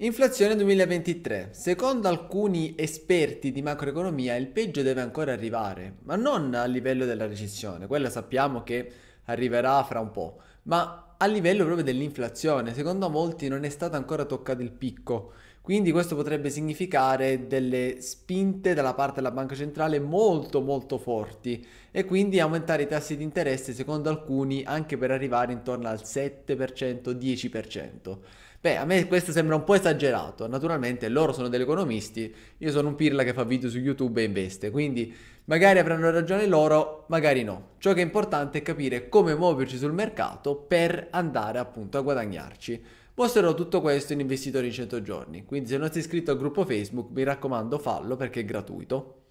Inflazione 2023. Secondo alcuni esperti di macroeconomia il peggio deve ancora arrivare, ma non a livello della recessione, quella sappiamo che arriverà fra un po', ma a livello proprio dell'inflazione. Secondo molti non è stato ancora toccato il picco. Quindi questo potrebbe significare delle spinte dalla parte della banca centrale molto molto forti e quindi aumentare i tassi di interesse secondo alcuni anche per arrivare intorno al 7%-10%. Beh, a me questo sembra un po' esagerato, naturalmente loro sono degli economisti, io sono un pirla che fa video su YouTube e investe, quindi magari avranno ragione loro, magari no. Ciò che è importante è capire come muoverci sul mercato per andare appunto a guadagnarci. Posterò tutto questo in investitori in 100 giorni, quindi se non sei iscritto al gruppo Facebook mi raccomando fallo perché è gratuito.